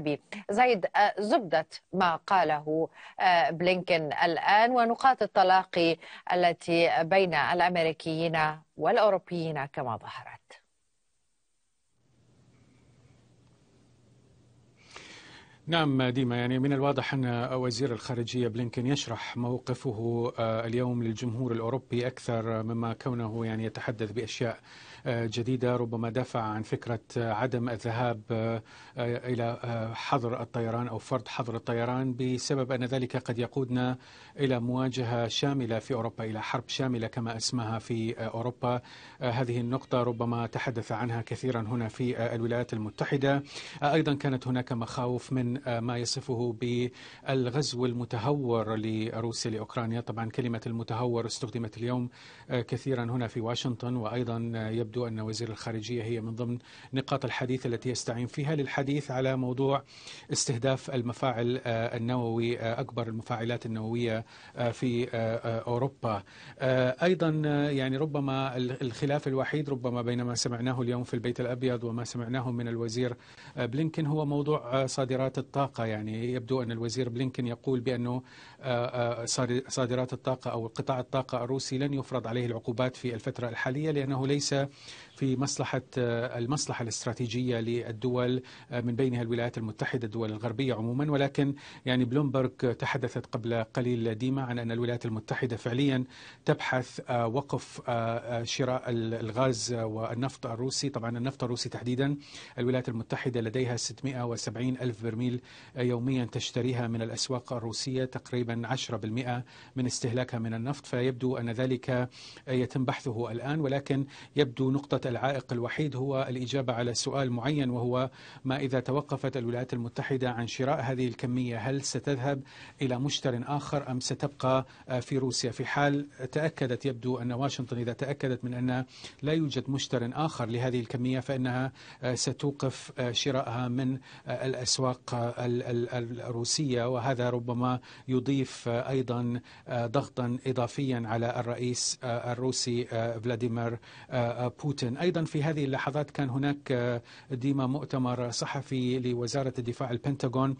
زيد زايد آه، زبدة ما قاله آه، بلينكن الآن ونقاط التلاقي التي بين الأمريكيين والأوروبيين كما ظهرت نعم ديما يعني من الواضح أن وزير الخارجية بلينكن يشرح موقفه آه، اليوم للجمهور الأوروبي أكثر مما كونه يعني يتحدث بأشياء آه، جديدة ربما دافع عن فكرة آه، عدم الذهاب إلى حظر الطيران أو فرض حظر الطيران بسبب أن ذلك قد يقودنا إلى مواجهة شاملة في أوروبا إلى حرب شاملة كما اسمها في أوروبا هذه النقطة ربما تحدث عنها كثيرا هنا في الولايات المتحدة أيضا كانت هناك مخاوف من آه، ما يصفه بالغزو المتهور لروسيا لاوكرانيا، طبعا كلمه المتهور استخدمت اليوم آه، كثيرا هنا في واشنطن وايضا آه، يبدو ان وزير الخارجيه هي من ضمن نقاط الحديث التي يستعين فيها للحديث على موضوع استهداف المفاعل النووي اكبر المفاعلات النوويه في اوروبا. ايضا يعني ربما الخلاف الوحيد ربما بين ما سمعناه اليوم في البيت الابيض وما سمعناه من الوزير بلينكن هو موضوع صادرات الطاقة يعني يبدو أن الوزير بلينكن يقول بأنه آه، آه، صادرات الطاقة أو قطاع الطاقة الروسي لن يفرض عليه العقوبات في الفترة الحالية لأنه ليس في مصلحة آه، المصلحة الاستراتيجية للدول من بينها الولايات المتحدة الدول الغربية عموما ولكن يعني بلومبرغ تحدثت قبل قليل ديما عن أن الولايات المتحدة فعليا تبحث وقف شراء الغاز والنفط الروسي طبعا النفط الروسي تحديدا الولايات المتحدة لديها 670 ألف برميل البرميل يوميا تشتريها من الأسواق الروسية تقريبا 10% من استهلاكها من النفط فيبدو أن ذلك يتم بحثه الآن ولكن يبدو نقطة العائق الوحيد هو الإجابة على سؤال معين وهو ما إذا توقفت الولايات المتحدة عن شراء هذه الكمية هل ستذهب إلى مشتر آخر أم ستبقى في روسيا في حال تأكدت يبدو أن واشنطن إذا تأكدت من أن لا يوجد مشتر آخر لهذه الكمية فإنها ستوقف شراءها من الأسواق الروسية وهذا ربما يضيف أيضا ضغطا إضافيا على الرئيس الروسي فلاديمير بوتين أيضا في هذه اللحظات كان هناك ديما مؤتمر صحفي لوزارة الدفاع البنتاغون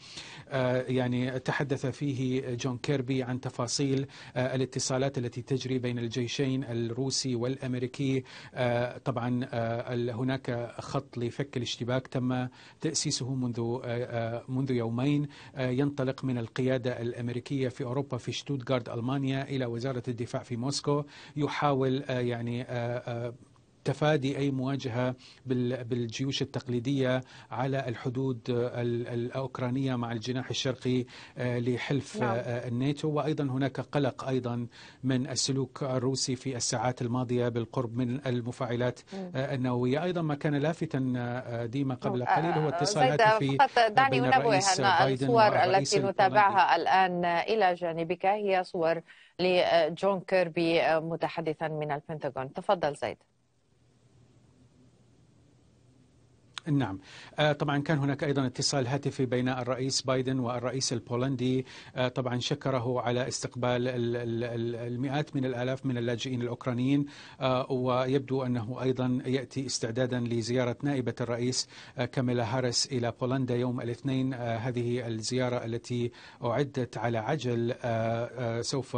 يعني تحدث فيه جون كيربي عن تفاصيل الاتصالات التي تجري بين الجيشين الروسي والأمريكي طبعا هناك خط لفك الاشتباك تم تأسيسه منذ منذ يومين آه، ينطلق من القيادة الأمريكية في أوروبا في شتوتغارد ألمانيا إلى وزارة الدفاع في موسكو يحاول آه، يعني آه، تفادي أي مواجهة بالجيوش التقليدية على الحدود الأوكرانية مع الجناح الشرقي آه، لحلف نعم. آه، الناتو وأيضا هناك قلق أيضا من السلوك الروسي في الساعات الماضية بالقرب من المفاعلات آه، النووية أيضا ما كان لافتا ديما قبل قليل هو اتصالات في دعني أنبه أن الصور التي نتابعها الآن إلى جانبك هي صور لجون كيربي متحدثا من البنتاغون تفضل زيد نعم آه، طبعا كان هناك أيضا اتصال هاتفي بين الرئيس بايدن والرئيس البولندي آه، طبعا شكره على استقبال المئات من الآلاف من اللاجئين الأوكرانيين آه، ويبدو أنه أيضا يأتي استعدادا لزيارة نائبة الرئيس كاميلا هارس إلى بولندا يوم الاثنين هذه الزيارة التي أعدت على عجل سوف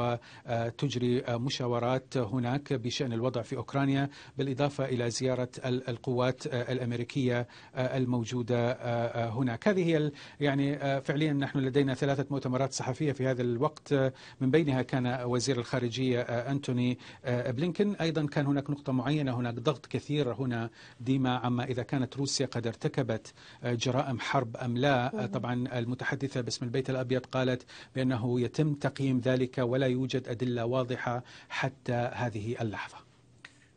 تجري مشاورات هناك بشأن الوضع في أوكرانيا بالإضافة إلى زيارة القوات الأمريكية آه، الموجودة آه، آه، هناك هذه هي يعني فعليا نحن لدينا ثلاثة مؤتمرات صحفية في هذا الوقت من بينها كان وزير الخارجية أنتوني بلينكن أيضا كان هناك نقطة معينة هناك ضغط كثير هنا ديما عما إذا كانت روسيا قد ارتكبت جرائم حرب أم لا طبعا المتحدثة باسم البيت الأبيض قالت بأنه يتم تقييم ذلك ولا يوجد أدلة واضحة حتى هذه اللحظة